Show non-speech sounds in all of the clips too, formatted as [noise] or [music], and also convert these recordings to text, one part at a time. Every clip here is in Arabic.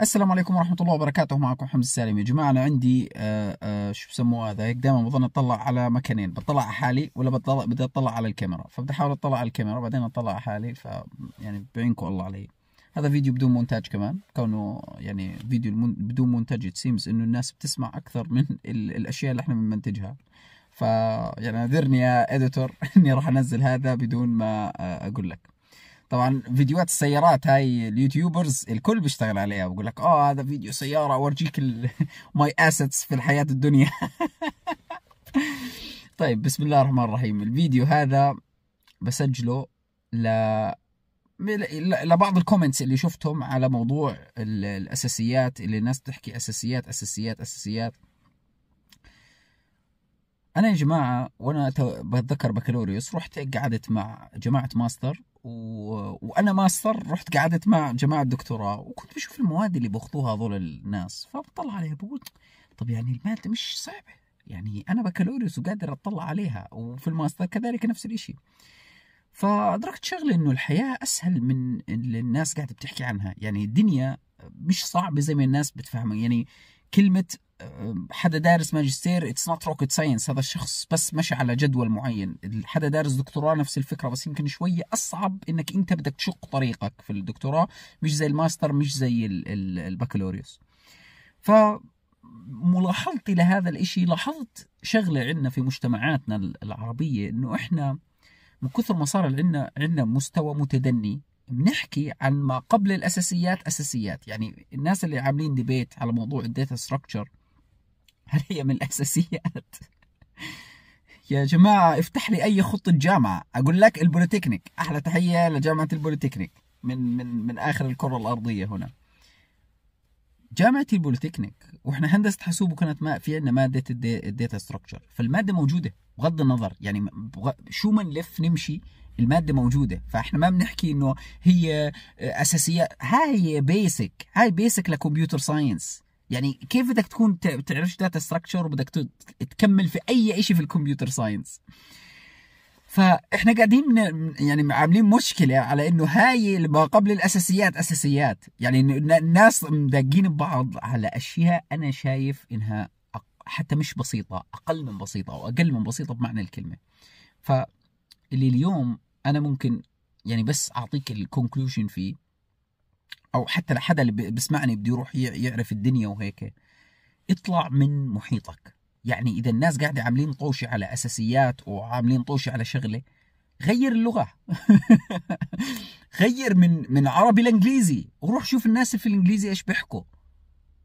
السلام عليكم ورحمه الله وبركاته معكم حمزه السالم يا جماعه انا عندي آآ آه، آآ آه، شو بسموه هذا هيك دائما بظن اطلع على مكانين بطلع على حالي ولا بطلع بدي اطلع على الكاميرا فبدي احاول اطلع على الكاميرا بعدين اطلع على حالي ف يعني بعينكم الله علي هذا فيديو بدون مونتاج كمان كونه يعني فيديو بدون مونتاج سيمز انه الناس بتسمع اكثر من الاشياء اللي احنا بنمنتجها ف يعني اعذرني يا اديتور [laughs] اني راح انزل هذا بدون ما آه، اقول لك طبعا فيديوهات السيارات هاي اليوتيوبرز الكل بيشتغل عليها بقول لك اه هذا فيديو سياره اورجيك ماي اسيتس [laughs] في الحياه الدنيا [laughs] طيب بسم الله الرحمن الرحيم الفيديو هذا بسجله ل لبعض الكومنتس اللي شفتهم على موضوع الاساسيات اللي الناس تحكي اساسيات اساسيات اساسيات انا يا جماعه وانا بتذكر بكالوريوس رحت قعدت مع جماعه ماستر و... وانا ماستر رحت قعدت مع جماعه الدكتوراه وكنت بشوف المواد اللي باخذوها هذول الناس فبطلع عليها بقول طب يعني الماده مش صعبه يعني انا بكالوريوس وقادر اطلع عليها وفي الماستر كذلك نفس الشيء فادركت شغله انه الحياه اسهل من اللي الناس قاعده بتحكي عنها يعني الدنيا مش صعبه زي ما الناس بتفهمها يعني كلمه آه، حدا دارس ماجستير اتس نوت روكت ساينس هذا الشخص بس مشى على جدول معين حدا دارس دكتوراه نفس الفكره بس يمكن شويه اصعب انك انت بدك تشق طريقك في الدكتوراه مش زي الماستر مش زي البكالوريوس ف ملاحظتي لهذا الاشي لاحظت شغلة عندنا في مجتمعاتنا العربية انه احنا من كثر ما صار عندنا عندنا مستوى متدني بنحكي عن ما قبل الاساسيات اساسيات يعني الناس اللي عاملين ديبيت على موضوع الداتا ستراكشر هل هي من الاساسيات يا جماعه افتح لي اي خطه جامعه اقول لك البوليتكنيك احلى تحيه لجامعه البوليتكنيك من من من اخر الكره الارضيه هنا جامعه البوليتكنيك واحنا هندسه حاسوب وكانت ما في عندنا ماده الداتا ستراكشر فالماده موجوده بغض النظر يعني شو ما نلف نمشي المادة موجودة فاحنا ما بنحكي انه هي اساسيات هاي بيسك هاي بيسك لكمبيوتر ساينس يعني كيف بدك تكون تعرفش داتا ستراكشر وبدك تكمل في اي شيء في الكمبيوتر ساينس فاحنا قاعدين يعني عاملين مشكله على انه هاي ما قبل الاساسيات اساسيات يعني الناس مدقين ببعض على اشياء انا شايف انها حتى مش بسيطه اقل من بسيطه او اقل من بسيطه بمعنى الكلمه ف اللي اليوم انا ممكن يعني بس اعطيك الكونكلوجن فيه او حتى لحدا اللي بيسمعني بده يروح يعرف الدنيا وهيك اطلع من محيطك يعني اذا الناس قاعده عاملين طوشي على اساسيات وعاملين طوشي على شغله غير اللغه [laughs] غير من من عربي لانجليزي وروح شوف الناس في الانجليزي ايش بيحكوا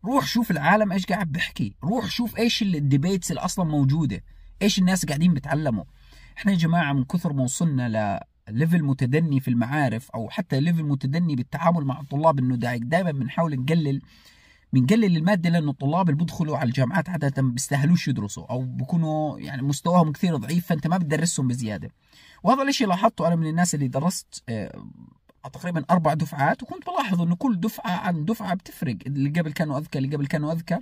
روح شوف العالم ايش قاعد بيحكي روح شوف ايش الديبيتس اللي اصلا موجوده ايش الناس قاعدين بتعلموا احنا يا جماعه من كثر ما وصلنا لليفل متدني في المعارف او حتى ليفل متدني بالتعامل مع الطلاب انه دائما بنحاول نقلل بنقلل المادة لأنه الطلاب اللي بيدخلوا على الجامعات عادة بيستاهلوش يدرسوا أو بيكونوا يعني مستواهم كثير ضعيف فأنت ما بتدرسهم بزيادة وهذا الشيء لاحظته أنا من الناس اللي درست آه، تقريبا أربع دفعات وكنت بلاحظ إنه كل دفعة عن دفعة بتفرق اللي قبل كانوا أذكى اللي قبل كانوا أذكى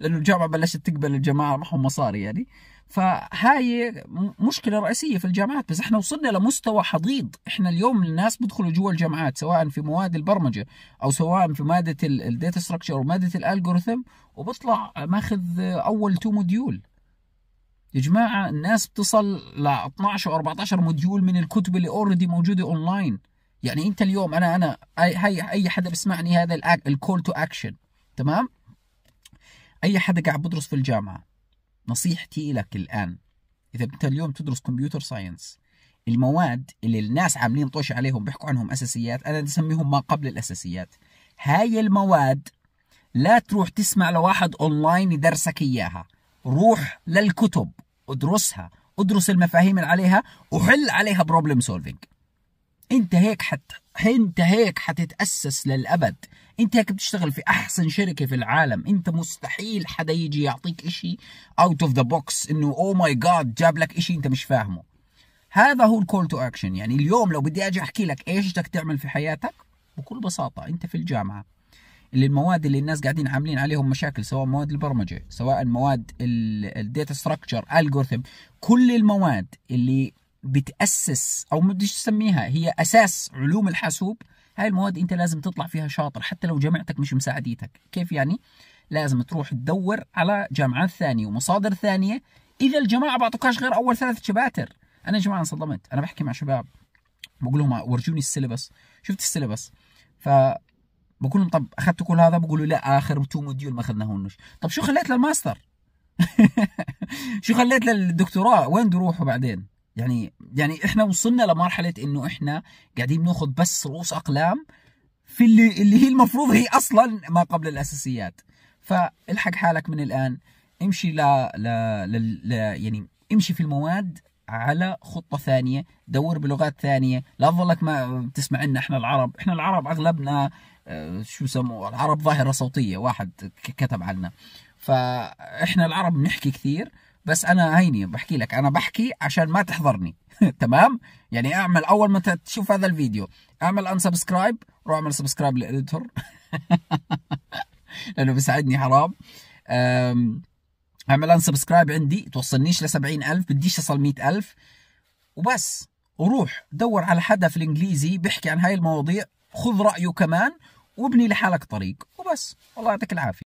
لأنه الجامعة بلشت تقبل الجماعة معهم مصاري يعني فهاي مشكلة رئيسية في الجامعات بس احنا وصلنا لمستوى حضيض احنا اليوم الناس بدخلوا جوا الجامعات سواء في مواد البرمجة او سواء في مادة الداتا ستراكشر ومادة الالجوريثم وبطلع ماخذ اول تو موديول يا جماعة الناس بتصل ل 12 و 14 موديول من الكتب اللي اوريدي موجودة اونلاين يعني انت اليوم انا انا اي اي حدا بيسمعني هذا الكول تو اكشن تمام اي حدا قاعد بدرس في الجامعه نصيحتي لك الآن إذا أنت اليوم تدرس كمبيوتر ساينس المواد اللي الناس عاملين طوش عليهم بيحكوا عنهم أساسيات أنا أسميهم ما قبل الأساسيات هاي المواد لا تروح تسمع لواحد أونلاين يدرسك إياها روح للكتب ادرسها ادرس المفاهيم اللي عليها وحل عليها بروبلم سولفينج انت هيك حت انت هيك حتتاسس للابد انت هيك بتشتغل في احسن شركه في العالم انت مستحيل حدا يجي يعطيك اشي اوت اوف ذا بوكس انه او ماي جاد جاب لك اشي انت مش فاهمه هذا هو الكول تو اكشن يعني اليوم لو بدي اجي احكي لك ايش بدك تعمل في حياتك بكل بساطه انت في الجامعه اللي المواد اللي الناس قاعدين عاملين عليهم مشاكل سواء مواد البرمجه سواء مواد الداتا ستراكشر الجوريثم كل المواد اللي بتأسس أو ما بديش تسميها هي أساس علوم الحاسوب هاي المواد أنت لازم تطلع فيها شاطر حتى لو جامعتك مش مساعديتك كيف يعني؟ لازم تروح تدور على جامعات ثانية ومصادر ثانية إذا الجماعة بعطوكاش غير أول ثلاث شباتر أنا يا جماعة انصدمت أنا بحكي مع شباب بقول لهم ورجوني السيلبس شفت السيلبس ف بقول لهم طب اخذتوا كل هذا بقولوا لا اخر تو موديول ما اخذناهونش طب شو خليت للماستر [laughs] شو خليت للدكتوراه وين تروحوا بعدين يعني يعني احنا وصلنا لمرحله انه احنا قاعدين بناخذ بس رؤوس اقلام في اللي اللي هي المفروض هي اصلا ما قبل الاساسيات فالحق حالك من الان امشي ل ل, يعني امشي في المواد على خطه ثانيه دور بلغات ثانيه لا تظلك ما تسمع لنا احنا العرب احنا العرب اغلبنا آه، شو سموه العرب ظاهره صوتيه واحد كتب عنا فاحنا العرب بنحكي كثير بس انا هيني بحكي لك انا بحكي عشان ما تحضرني [laughs] تمام يعني اعمل اول ما تشوف هذا الفيديو اعمل انسبسكرايب روح اعمل سبسكرايب للاديتور [laughs] لانه بيساعدني حرام اعمل انسبسكرايب عندي توصلنيش ل 70000 بديش اصل 100000 وبس وروح دور على حدا في الانجليزي بيحكي عن هاي المواضيع خذ رايه كمان وابني لحالك طريق وبس الله يعطيك العافيه